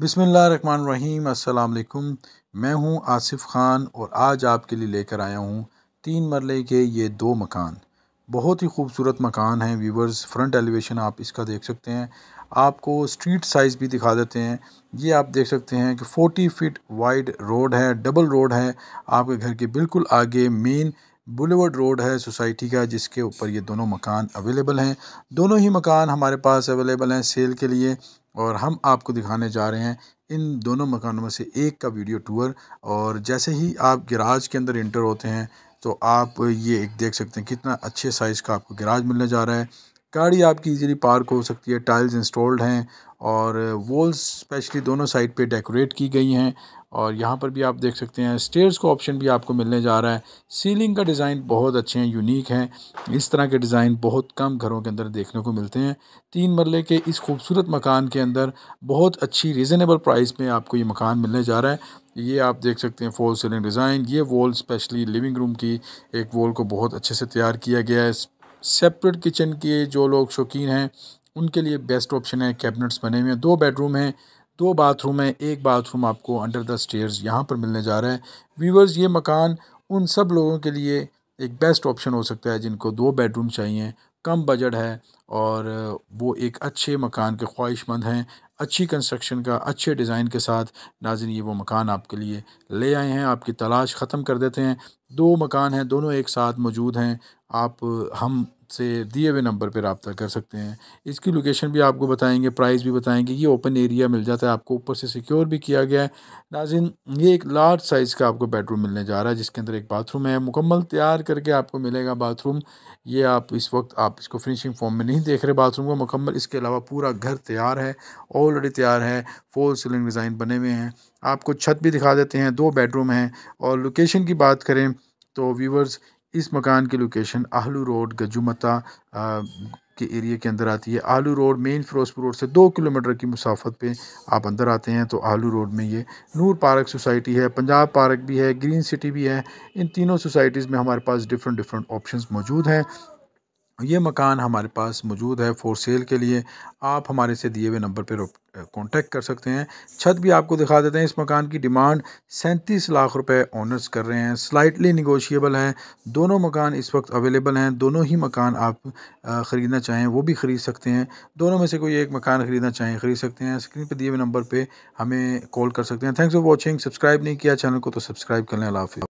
बिसमीम् अल्लाम मैं हूं आसिफ ख़ान और आज आपके लिए लेकर आया हूं तीन मरले के ये दो मकान बहुत ही खूबसूरत मकान हैं व्यूवर्स फ्रंट एलिवेशन आप इसका देख सकते हैं आपको स्ट्रीट साइज़ भी दिखा देते हैं ये आप देख सकते हैं कि 40 फीट वाइड रोड है डबल रोड है आपके घर के बिल्कुल आगे मेन बुलेवर्ड रोड है सोसाइटी का जिसके ऊपर ये दोनों मकान अवेलेबल हैं दोनों ही मकान हमारे पास अवेलेबल हैं सेल के लिए और हम आपको दिखाने जा रहे हैं इन दोनों मकानों में से एक का वीडियो टूर और जैसे ही आप गराज के अंदर इंटर होते हैं तो आप ये एक देख सकते हैं कितना अच्छे साइज़ का आपको गराज मिलने जा रहा है गाड़ी आपकी इजीली पार्क हो सकती है टाइल्स इंस्टॉल्ड हैं और वॉल्स स्पेशली दोनों साइड पे डेकोरेट की गई हैं और यहाँ पर भी आप देख सकते हैं स्टेयर्स का ऑप्शन भी आपको मिलने जा रहा है सीलिंग का डिज़ाइन बहुत अच्छे हैं यूनिक हैं इस तरह के डिज़ाइन बहुत कम घरों के अंदर देखने को मिलते हैं तीन मरले के इस खूबसूरत मकान के अंदर बहुत अच्छी रिजनेबल प्राइस में आपको ये मकान मिलने जा रहा है ये आप देख सकते हैं फॉल सीलिंग डिज़ाइन ये वॉल स्पेशली लिविंग रूम की एक वॉल को बहुत अच्छे से तैयार किया गया है सेपरेट किचन के जो लोग शौकीन हैं उनके लिए बेस्ट ऑप्शन है कैबिनेट्स बने हुए हैं दो बेडरूम हैं दो बाथरूम हैं एक बाथरूम आपको अंडर द स्टेयर्स यहाँ पर मिलने जा रहा है व्यूवर्स ये मकान उन सब लोगों के लिए एक बेस्ट ऑप्शन हो सकता है जिनको दो बेडरूम चाहिए कम बजट है और वो एक अच्छे मकान के ख्वाहिशमंद हैं अच्छी कंस्ट्रक्शन का अच्छे डिज़ाइन के साथ नाजिन ये वो मकान आपके लिए ले आए हैं आपकी तलाश ख़त्म कर देते हैं दो मकान हैं दोनों एक साथ मौजूद हैं आप हम से दिए हुए नंबर पर रबता कर सकते हैं इसकी लोकेशन भी आपको बताएँगे प्राइस भी बताएंगे ये ओपन एरिया मिल जाता है आपको ऊपर से सिक्योर भी किया गया है नाजिन ये एक लार्ज साइज़ का आपको बेडरूम मिलने जा रहा है जिसके अंदर एक बाथरूम है मुकम्मल तैयार करके आपको मिलेगा बाथरूम ये आप इस वक्त आप इसको फिनिशिंग फॉर्म में नहीं देख रहे बाथरूम को मुकम्मल इसके अलावा पूरा घर तैयार है ऑलरेडी तैयार है फोर सीलिंग डिज़ाइन बने हुए हैं आपको छत भी दिखा देते हैं दो बेडरूम हैं और लोकेशन की बात करें तो व्यूवर्स इस मकान की लोकेशन आहलू रोड गजुमता के एरिया के अंदर आती है आलू रोड मेन फिरोजपुर रोड से दो किलोमीटर की मुसाफत पे आप अंदर आते हैं तो आलू रोड में ये नूर पार्क सोसाइटी है पंजाब पार्क भी है ग्रीन सिटी भी है इन तीनों सोसाइटीज़ में हमारे पास डिफरेंट डिफरेंट ऑप्शंस मौजूद हैं ये मकान हमारे पास मौजूद है फॉर सेल के लिए आप हमारे से दिए हुए नंबर पर कांटेक्ट कर सकते हैं छत भी आपको दिखा देते हैं इस मकान की डिमांड सैंतीस लाख रुपए ऑनर्स कर रहे हैं स्लाइटली निगोशिएबल है दोनों मकान इस वक्त अवेलेबल हैं दोनों ही मकान आप ख़रीदना चाहें वो भी ख़रीद सकते हैं दोनों में से कोई एक मकान ख़रीदना चाहें ख़रीद सकते हैं स्क्रीन पर दिए हुए नंबर पर हमें कॉल कर सकते हैं थैंक्स फॉर वॉचिंग सब्सक्राइब नहीं किया चैनल को तो सब्सक्राइब कर लें हाफि